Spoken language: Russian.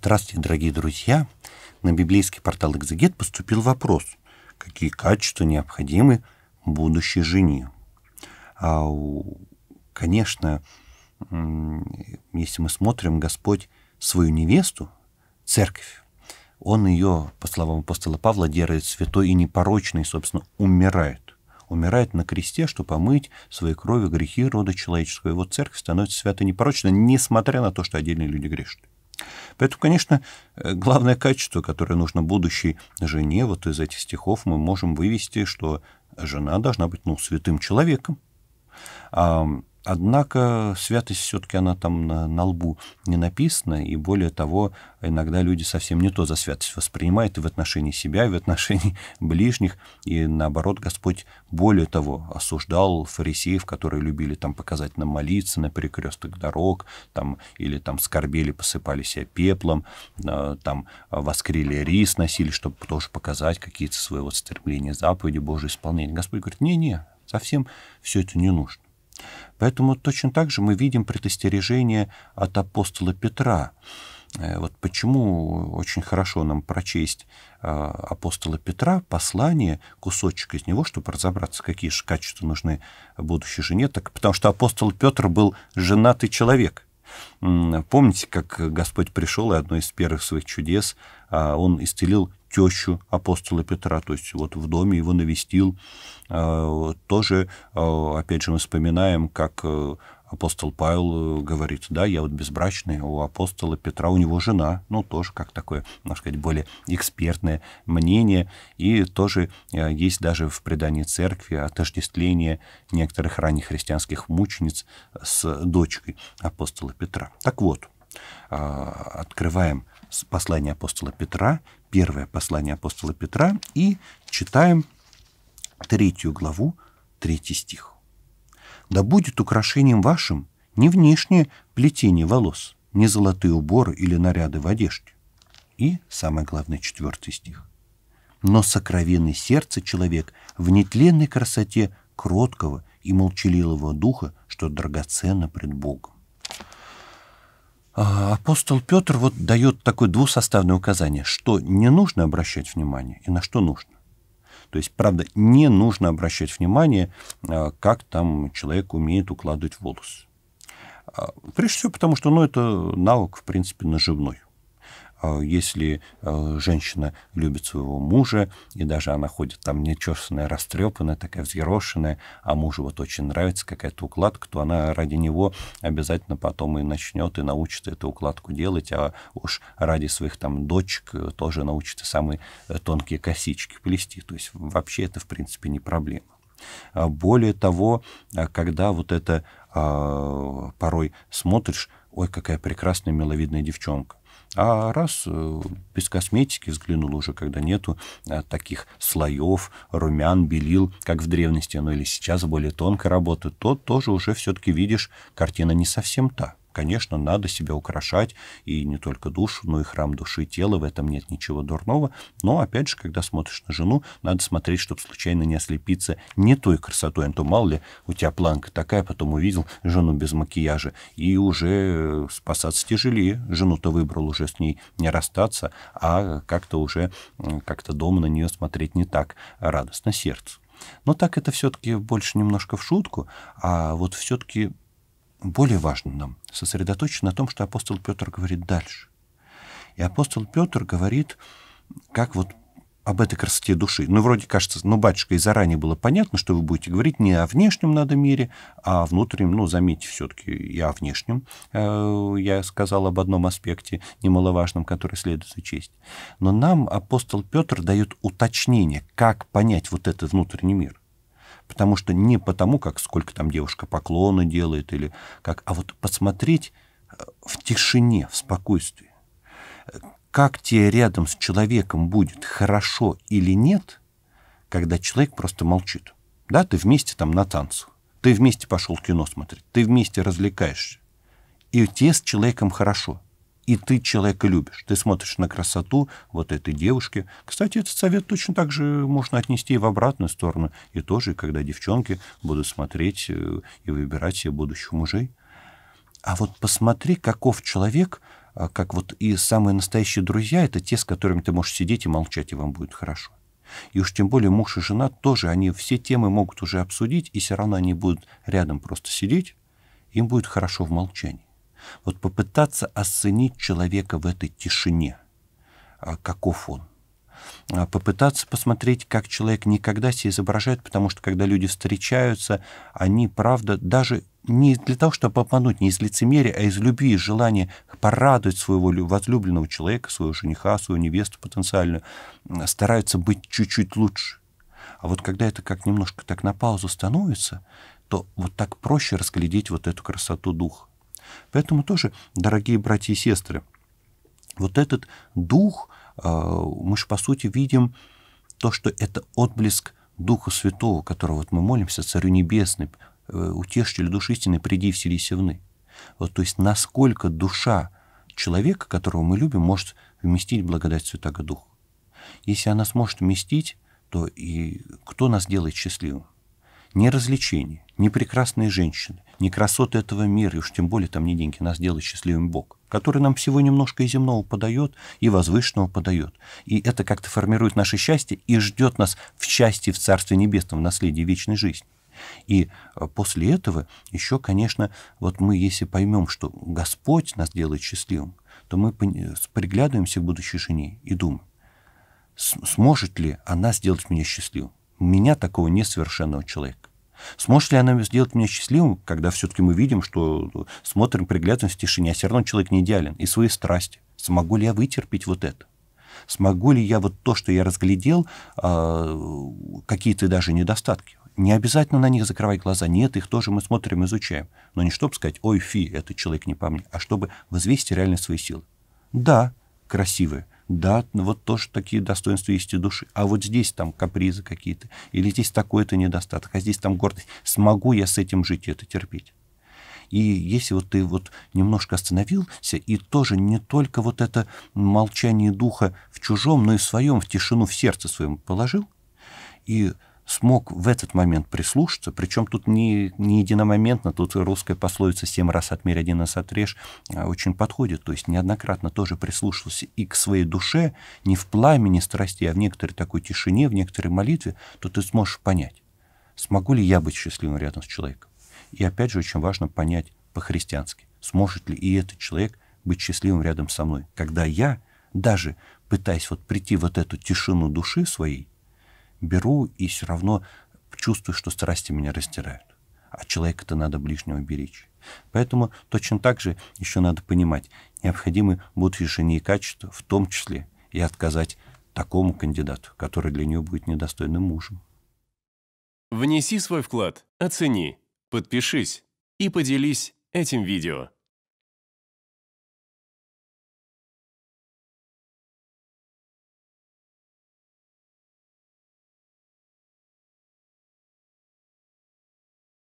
Здравствуйте, дорогие друзья! На библейский портал «Экзегет» поступил вопрос, какие качества необходимы будущей жене. А, конечно, если мы смотрим, Господь свою невесту, церковь, он ее, по словам апостола Павла, держит святой и непорочной, собственно, умирает умирает на кресте, чтобы помыть своей кровью грехи рода человеческого. Его церковь становится святой непорочной, несмотря на то, что отдельные люди грешат. Поэтому, конечно, э, главное качество, которое нужно будущей жене, вот из этих стихов мы можем вывести, что жена должна быть ну, святым человеком. Однако святость все-таки она там на, на лбу не написана, и более того, иногда люди совсем не то за святость воспринимают и в отношении себя, и в отношении ближних, и наоборот, Господь более того осуждал фарисеев, которые любили там показательно молиться на перекрестках дорог, там, или там скорбели, посыпали себя пеплом, э, там воскрили рис, носили, чтобы тоже показать какие-то свои вот стремления, заповеди Божьи исполнения. Господь говорит, не-не, совсем все это не нужно. Поэтому точно так же мы видим предостережение от апостола Петра. Э, вот почему очень хорошо нам прочесть э, апостола Петра, послание, кусочек из него, чтобы разобраться, какие же качества нужны будущей жене. Так, потому что апостол Петр был женатый человек. Помните, как Господь пришел, и одно из первых своих чудес, а он исцелил тещу апостола Петра, то есть вот в доме его навестил. А, тоже, а, опять же, мы вспоминаем, как э, апостол Павел э, говорит, да, я вот безбрачный, у апостола Петра, у него жена, ну, тоже как такое, можно сказать, более экспертное мнение, и тоже э, есть даже в предании церкви отождествление некоторых ранних христианских мучениц с дочкой апостола Петра. Так вот, а, открываем послание апостола Петра, первое послание апостола Петра, и читаем третью главу, третий стих. «Да будет украшением вашим не внешнее плетение волос, не золотые уборы или наряды в одежде». И, самое главное, четвертый стих. «Но сокровенный сердце человек в нетленной красоте кроткого и молчаливого духа, что драгоценно пред Богом» апостол Петр вот дает такое двусоставное указание, что не нужно обращать внимание и на что нужно. То есть, правда, не нужно обращать внимание, а, как там человек умеет укладывать волосы. А, прежде всего потому, что ну, это навык, в принципе, наживной. Э, если э, женщина любит своего мужа, и даже она ходит там нечесанная, растрепанная, такая взъерошенная, а мужу вот очень нравится какая-то укладка, то она ради него обязательно потом и начнет, и научится эту укладку делать, а уж ради своих там дочек э, тоже научится самые тонкие косички плести. То есть вообще это, в принципе, не проблема. А более того, когда вот это а, порой смотришь, ой, какая прекрасная миловидная девчонка, а раз э, без косметики взглянул уже, когда нету э, таких слоев, румян, белил, как в древности, ну или сейчас более тонко работают, то тоже уже все-таки видишь, картина не совсем та. Конечно, надо себя украшать, и не только душу, но и храм души и тела, в этом нет ничего дурного. Но, опять же, когда смотришь на жену, надо смотреть, чтобы случайно не ослепиться не той красотой, а то мало ли, у тебя планка такая, потом увидел жену без макияжа, и уже э, спасаться тяжелее. Жену-то выбрал уже с ней не расстаться, а как-то уже, как-то дома на нее смотреть не так радостно сердцу. Но так это все-таки больше немножко в шутку, а вот все-таки более важно нам сосредоточиться на том, что апостол Петр говорит дальше. И апостол Петр говорит, как вот об этой красоте души. Ну, вроде кажется, ну, батюшка, и заранее было понятно, что вы будете говорить не о внешнем надо мире, а о внутреннем. Ну, заметьте, все-таки и о внешнем. Э, я сказал об одном аспекте немаловажном, который следует учесть. Но нам апостол Петр дает уточнение, как понять вот этот внутренний мир. Потому что не потому, как сколько там девушка поклоны делает, или как, а вот посмотреть э, в тишине, в спокойствии. Э, как тебе рядом с человеком будет, хорошо или нет, когда человек просто молчит. Да, ты вместе там на танцах, ты вместе пошел кино смотреть, ты вместе развлекаешься. И тебе с человеком хорошо и ты человека любишь. Ты смотришь на красоту вот этой девушки. Кстати, этот совет точно так же можно отнести и в обратную сторону. И тоже, когда девчонки будут смотреть э, и выбирать себе будущих мужей. А вот посмотри, каков человек, а, как вот и самые настоящие друзья, это те, с которыми ты можешь сидеть и молчать, и вам будет хорошо. И уж тем более муж и жена тоже, они все темы могут уже обсудить, и все равно они будут рядом просто сидеть, им будет хорошо в молчании. Вот попытаться оценить человека в этой тишине, а каков он. А попытаться посмотреть, как человек никогда себя изображает, потому что когда люди встречаются, они, правда, даже не для того, чтобы обмануть, не из лицемерия, а из любви, из желания порадовать своего возлюбленного человека, своего жениха, свою невесту потенциальную, стараются быть чуть-чуть лучше. А вот когда это как немножко так на паузу становится, то вот так проще расглядеть вот эту красоту духа. Поэтому тоже, дорогие братья и сестры, вот этот дух, э, мы же по сути видим то, что это отблеск Духа Святого, которого вот мы молимся, Царю Небесный, э, утешитель души истины, приди в сели Вот, то есть насколько душа человека, которого мы любим, может вместить благодать Святого Духа. Если она сможет вместить, то и кто нас делает счастливым? Ни развлечения, ни прекрасные женщины, ни красоты этого мира, и уж тем более там не деньги, нас делает счастливым Бог, который нам всего немножко и земного подает, и возвышенного подает. И это как-то формирует наше счастье и ждет нас в счастье в Царстве Небесном, в наследии вечной жизни. И э, после этого еще, конечно, вот мы, если поймем, что Господь нас делает счастливым, то мы приглядываемся к будущей жене и думаем, сможет ли она сделать меня счастливым? меня, такого несовершенного человека. Сможет ли она сделать меня счастливым, когда все-таки мы видим, что э, смотрим, приглядываемся в тишине, а все равно человек не идеален, и свои страсти. Смогу ли я вытерпеть вот это? Смогу ли я вот то, что я разглядел, а, какие-то даже недостатки? Не обязательно на них закрывать глаза. Нет, их тоже мы смотрим, изучаем. Но не чтобы сказать, ой, фи, этот человек не по мне, а чтобы возвести реально свои силы. Да, красивые да, ну вот тоже такие достоинства есть и души, а вот здесь там капризы какие-то, или здесь такой-то недостаток, а здесь там гордость. Смогу я с этим жить, это терпеть? И если вот ты вот немножко остановился, и тоже не только вот это молчание духа в чужом, но и в своем, в тишину в сердце своем положил, и смог в этот момент прислушаться, причем тут не, не единомоментно, тут русская пословица «семь раз отмерь, один раз отрежь» а, очень подходит, то есть неоднократно тоже прислушался и к своей душе, не в пламени страсти, а в некоторой такой тишине, в некоторой молитве, то ты сможешь понять, смогу ли я быть счастливым рядом с человеком. И опять же очень важно понять по-христиански, сможет ли и этот человек быть счастливым рядом со мной, когда я, даже пытаясь вот прийти вот эту тишину души своей, беру и все равно чувствую, что страсти меня растирают. А человека-то надо ближнего беречь. Поэтому точно так же еще надо понимать, необходимы будут решения и качества, в том числе и отказать такому кандидату, который для нее будет недостойным мужем. Внеси свой вклад, оцени, подпишись и поделись этим видео.